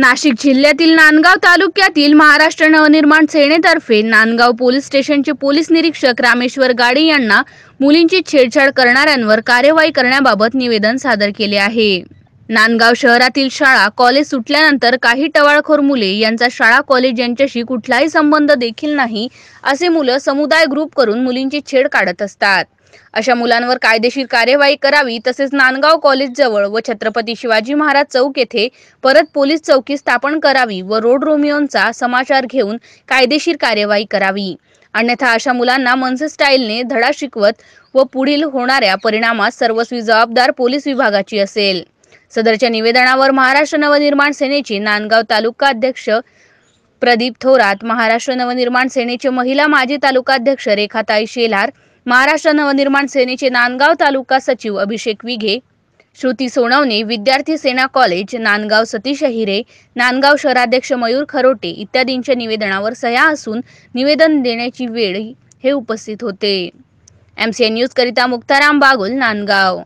नाशिक जिल्ह्यातील नांदगाव तालुक्यातील महाराष्ट्र नवनिर्माण सेनेतर्फे नांदगाव पोलीस स्टेशनचे पोलीस निरीक्षक रामेश्वर गाडे यांना मुलींची छेडछाड करणाऱ्यांवर कार्यवाही करण्याबाबत निवेदन सादर केले आहे नांदगाव शहरातील शाळा कॉलेज सुटल्यानंतर काही टवाळखोर मुले यांचा शाळा कॉलेज यांच्याशी कुठलाही संबंध देखील नाही असे मुलं समुदाय ग्रुप करून मुलींची छेड काढत असतात अशा मुलांवर कायदेशीर कार्यवाही करावी तसेच नांदगाव कॉलेज जवळ व छत्रपती शिवाजी महाराज चौक येथे परत पोलीस चौकी स्थापन करावी व रोड रोमिओंचा समाचार घेऊन कायदेशीर कार्यवाही करावी अन्यथा अशा मुलांना मनसे स्टाईलने धडा शिकवत व पुढील होणाऱ्या परिणामात सर्वस्वी जबाबदार पोलीस विभागाची असेल सदरच्या निवेदनावर महाराष्ट्र नवनिर्माण सेनेचे नांदगाव तालुका अध्यक्ष प्रदीप थोरात महाराष्ट्र नवनिर्माण सेनेचे महिला माजी तालुकाध्यक्ष रेखाताई शेलार महाराष्ट्र नवनिर्माण सेनेचे नांदगाव तालुका सचिव अभिषेक विघे श्रुती सोनवणे विद्यार्थी सेना कॉलेज नांदगाव सतीश अहिरे नांदगाव शहराध्यक्ष मयूर खरोटे इत्यादींच्या निवेदनावर सह्या असून निवेदन देण्याची वेळ हे उपस्थित होते न्यूज करिता मुक्ताराम बागुल नांदगाव